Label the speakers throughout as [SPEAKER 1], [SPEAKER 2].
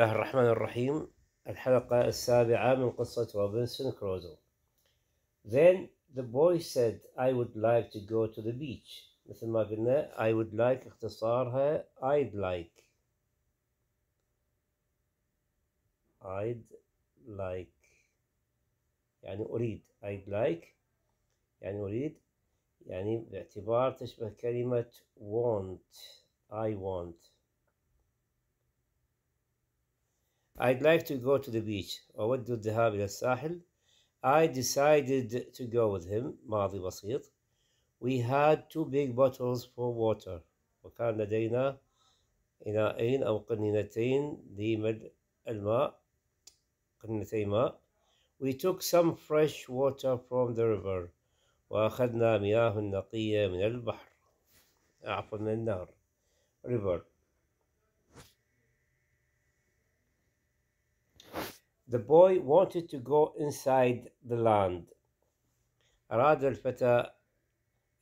[SPEAKER 1] الله الرحمن الرحيم الحلقة السابعة من قصة روبنسون كروزو Then the boy said I would like to go to the beach مثل ما قلنا I would like اختصارها I'd like I'd like يعني أريد I'd like يعني أريد يعني باعتبار تشبه كلمة want I want I'd like to go to the beach أود الذهاب إلى الساحل I decided to go with him ماضي بسيط We had two big bottles for water وكان لدينا إناءين أو قنينتين لملء الماء قنينتي ماء We took some fresh water from the river وأخذنا مياه نقية من البحر عفوا من النهر river The boy wanted to go inside the land. أراد الفتى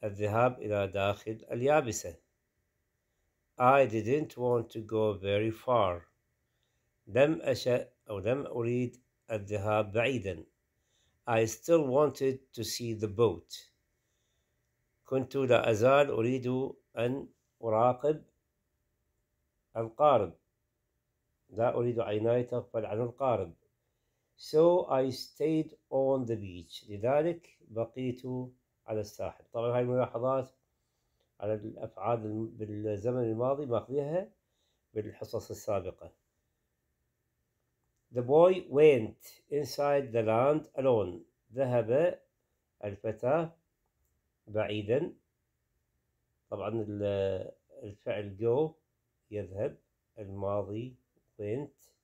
[SPEAKER 1] الذهاب إلى داخل اليابسة. I didn't want to go very far. لم أشأ أو لم أريد الذهاب بعيدا. I still wanted to see the boat. كنت لا أزال أريد أن أراقب القارب. لا أريد عيناي تغفل عن القارب. So I stayed on the beach لذلك بقيت على الساحل طبعا هاي الملاحظات على الأفعال بالزمن الماضي ماخذيها بالحصص السابقة The boy went inside the land alone ذهب الفتى بعيدا طبعا الفعل go يذهب الماضي went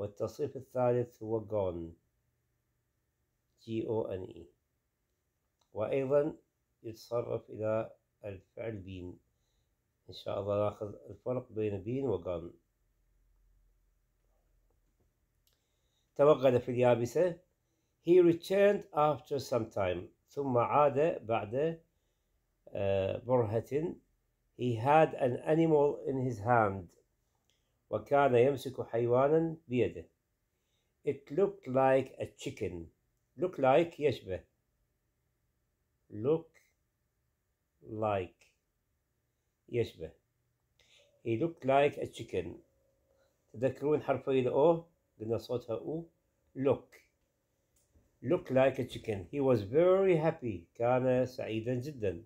[SPEAKER 1] والتصريف الثالث هو gone G O N E وأيضا يتصرف إلى الفعل بين إن شاء الله ناخذ الفرق بين بين gone توغل في اليابسة he returned after some time ثم عاد بعد آه، برهة he had an animal in his hand وكان يمسك حيوانا بيده It looked like a chicken look like يشبه look like يشبه he looked like a chicken تذكرون حرفي الأو قلنا صوتها أو look look like a chicken he was very happy كان سعيدا جدا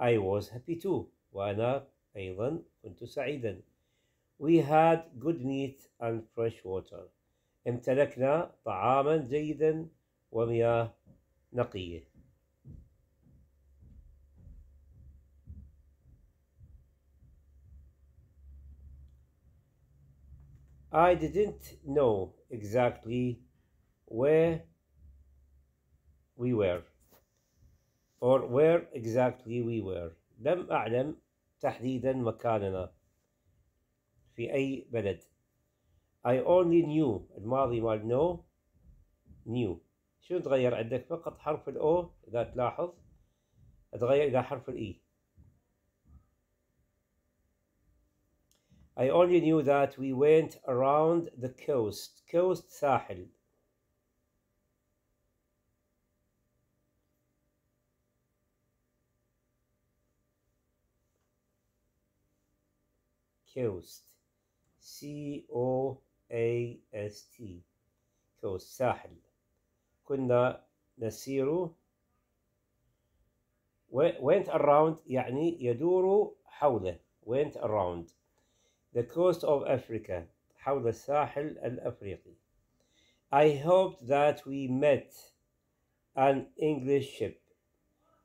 [SPEAKER 1] I was happy too وأنا أيضا كنت سعيدا We had good meat and fresh water. امتلكنا طعاما جيدا ومياه نقيه. I didn't know exactly where we were or where exactly we were لم أعلم تحديدا مكاننا في أي بلد I only knew الماضي مال know knew شنو تغير عندك فقط حرف الأو إذا تلاحظ تغير إلى حرف الإي e. I only knew that we went around the coast coast ساحل coast C O A S T هو الساحل كنا نسير went around يعني يدور حوله went around the coast of Africa حول الساحل الأفريقي I hoped that we met an English ship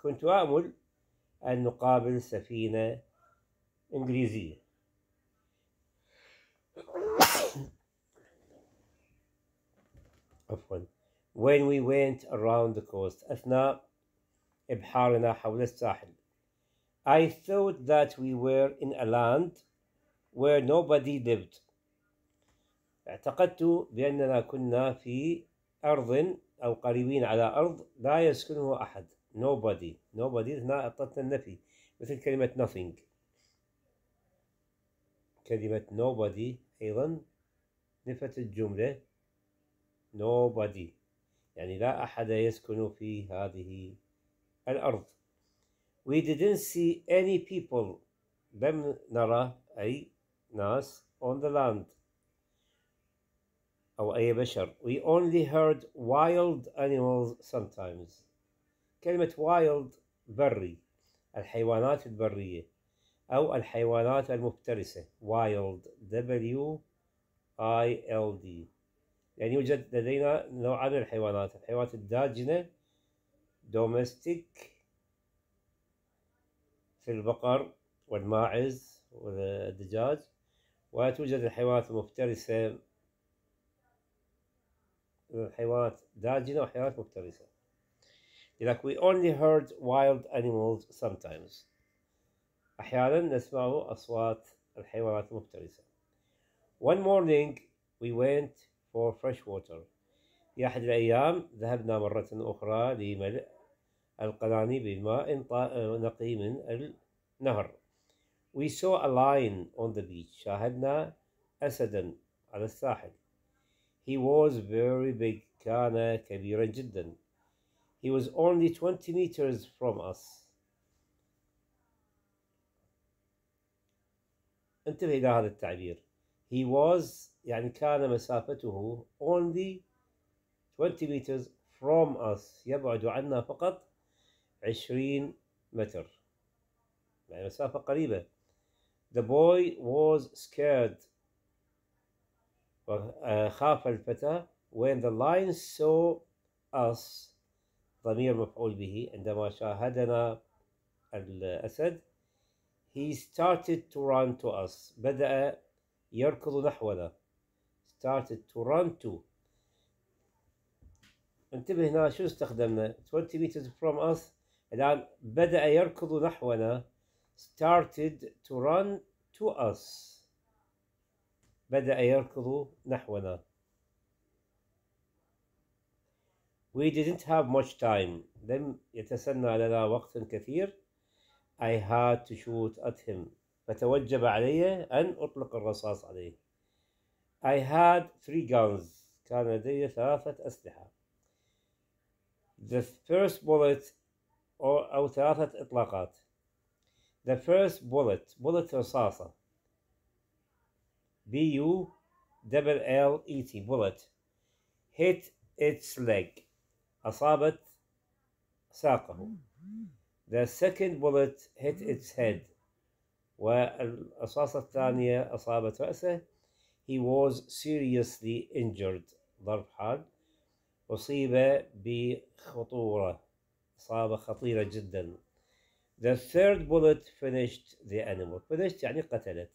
[SPEAKER 1] كنت آمل أن نقابل سفينة إنجليزية عفوا when we went around the coast أثناء إبحارنا حول الساحل I thought that we were in a land where nobody lived اعتقدت بأننا كنا في أرض أو قريبين على أرض لا يسكنه أحد nobody nobody هنا أطلقنا النفي مثل كلمة nothing كلمة nobody أيضا نفت الجملة nobody يعني لا أحد يسكن في هذه الأرض We didn't see any people لم نرى أي ناس on the land أو أي بشر We only heard wild animals sometimes كلمة wild بري الحيوانات البرية أو الحيوانات المفترسة wild W I L D يعني يوجد لدينا نوعان من الحيوانات الحيوانات الداجنة domestic في البقر والماعز والدجاج وتوجد الحيوانات المفترسة الحيوانات داجنة وحيوانات مفترسة like we only herd wild animals sometimes أحيانا نسمع أصوات الحيوانات المفترسة One morning we went for fresh water في أحد الأيام ذهبنا مرة أخرى لملء القناني بماء نقي من النهر We saw a lion on the beach شاهدنا أسدا على الساحل He was very big كان كبيرا جدا He was only 20 meters from us انتبه إلى هذا التعبير he was يعني كان مسافته only 20 meters from us يبعد عنا فقط 20 متر يعني مسافة قريبة the boy was scared خاف الفتى when the lion saw us ضمير مفعول به عندما شاهدنا الأسد He started to run to us بدأ يركض نحونا started to run to انتبه هنا شو استخدمنا 20 meters from us الآن بدأ يركض نحونا started to run to us بدأ يركض نحونا We didn't have much time لم يتسنى لنا وقت كثير I had to shoot at him فتوجب علي أن أطلق الرصاص عليه I had three guns كان لدي ثلاثة أسلحة The first bullet أو, أو ثلاثة إطلاقات The first bullet bullet رصاصة B U double L E T bullet hit its leg أصابت ساقه The second bullet hit its head والرصاصة الثانية أصابت رأسه He was seriously injured ضرب حاد أصيب بخطورة إصابة خطيرة جدا The third bullet finished the animal finished يعني قتلت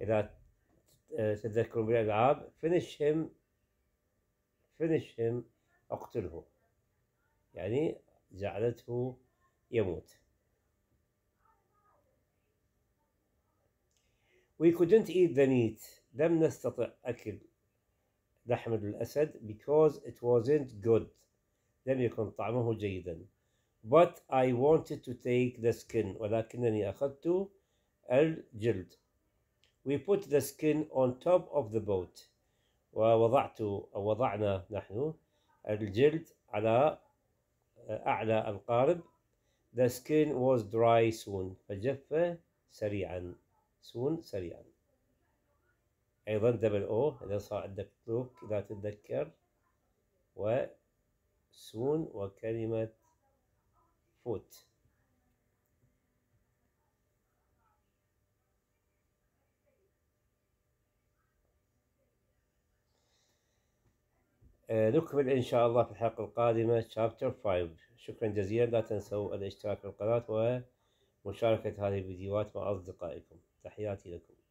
[SPEAKER 1] إذا تتذكرون بالألعاب finish him finish him أقتله يعني جعلته يموت We couldn't eat the meat لم نستطع أكل لحم الأسد because it wasn't good لم يكن طعمه جيدا but I wanted to take the skin ولكنني أخذت الجلد we put the skin on top of the boat ووضعت أو وضعنا نحن الجلد على أعلى القارب The skin was dry soon فجف سريعا soon سريعا أيضا دبل أو إذا صار عندك لوك إذا تتذكر و soon وكلمة foot آه، نكمل إن شاء الله في الحلقة القادمة شابتر 5 شكرا جزيلا لا تنسوا الاشتراك في القناة ومشاركة هذه الفيديوهات مع أصدقائكم تحياتي لكم